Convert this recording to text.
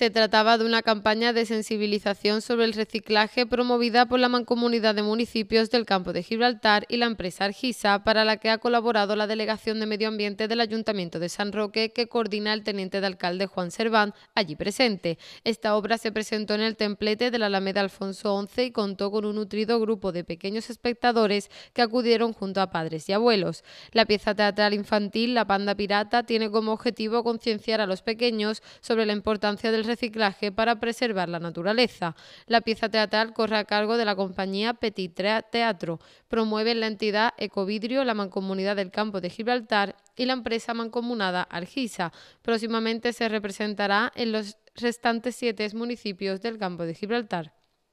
Se trataba de una campaña de sensibilización sobre el reciclaje promovida por la Mancomunidad de Municipios del Campo de Gibraltar y la empresa Argisa, para la que ha colaborado la Delegación de Medio Ambiente del Ayuntamiento de San Roque, que coordina el teniente de alcalde Juan Serván, allí presente. Esta obra se presentó en el templete de la Alameda Alfonso XI y contó con un nutrido grupo de pequeños espectadores que acudieron junto a padres y abuelos. La pieza teatral infantil, La Panda Pirata, tiene como objetivo concienciar a los pequeños sobre la importancia del reciclaje para preservar la naturaleza. La pieza teatral corre a cargo de la compañía Petit Teatro. Promueve la entidad Ecovidrio, la mancomunidad del campo de Gibraltar y la empresa mancomunada Argisa. Próximamente se representará en los restantes siete municipios del campo de Gibraltar.